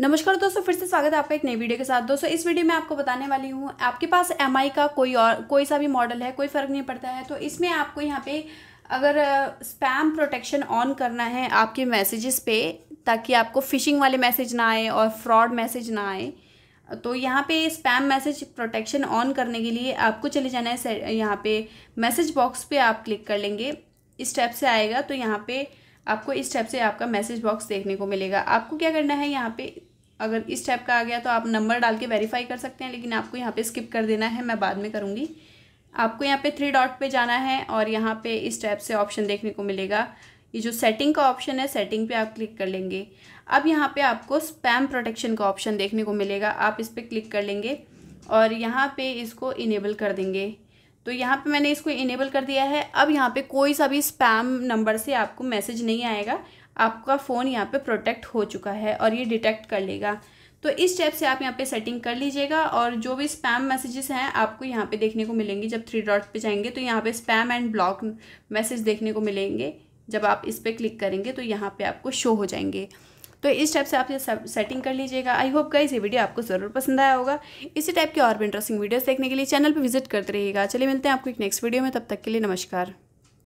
नमस्कार दोस्तों फिर से स्वागत है आपका एक नई वीडियो के साथ दोस्तों इस वीडियो में आपको बताने वाली हूँ आपके पास एम का कोई और कोई सा भी मॉडल है कोई फ़र्क नहीं पड़ता है तो इसमें आपको यहाँ पे अगर स्पैम प्रोटेक्शन ऑन करना है आपके मैसेजेस पे ताकि आपको फिशिंग वाले मैसेज ना आए और फ्रॉड मैसेज ना आए तो यहाँ पे स्पैम मैसेज प्रोटेक्शन ऑन करने के लिए आपको चले जाना है यहाँ पे मैसेज बॉक्स पे आप क्लिक कर लेंगे इस स्टेप से आएगा तो यहाँ पे आपको इस स्टेप से आपका मैसेज बॉक्स देखने को मिलेगा आपको क्या करना है यहाँ पे अगर इस टाइप का आ गया तो आप नंबर डाल के वेरीफाई कर सकते हैं लेकिन आपको यहाँ पे स्किप कर देना है मैं बाद में करूँगी आपको यहाँ पे थ्री डॉट पे जाना है और यहाँ पे इस टाइप से ऑप्शन देखने को मिलेगा ये जो सेटिंग का ऑप्शन है सेटिंग पे आप क्लिक कर लेंगे अब यहाँ पे आपको स्पैम प्रोटेक्शन का ऑप्शन देखने को मिलेगा आप इस पर क्लिक कर लेंगे और यहाँ पर इसको इनेबल कर देंगे तो यहाँ पर मैंने इसको इनेबल कर दिया है अब यहाँ पर कोई सा भी स्पैम नंबर से आपको मैसेज नहीं आएगा आपका फ़ोन यहाँ पे प्रोटेक्ट हो चुका है और ये डिटेक्ट कर लेगा तो इस स्टेप से आप यहाँ पे सेटिंग कर लीजिएगा और जो भी स्पैम मैसेजेस हैं आपको यहाँ पे देखने को मिलेंगे जब थ्री डॉट पे जाएंगे तो यहाँ पे स्पैम एंड ब्लॉक मैसेज देखने को मिलेंगे जब आप इस पर क्लिक करेंगे तो यहाँ पर आपको शो हो जाएंगे तो इस टाइप से आप ये सेटिंग कर लीजिएगा आई होप गाइस ये वीडियो आपको ज़रूर पसंद आया होगा इसी टाइप के और भी इंटरेस्टिंग वीडियोस देखने के लिए चैनल पर विजिट करते रहिएगा चलिए मिलते हैं आपको एक नेक्स्ट वीडियो में तब तक के लिए नमस्कार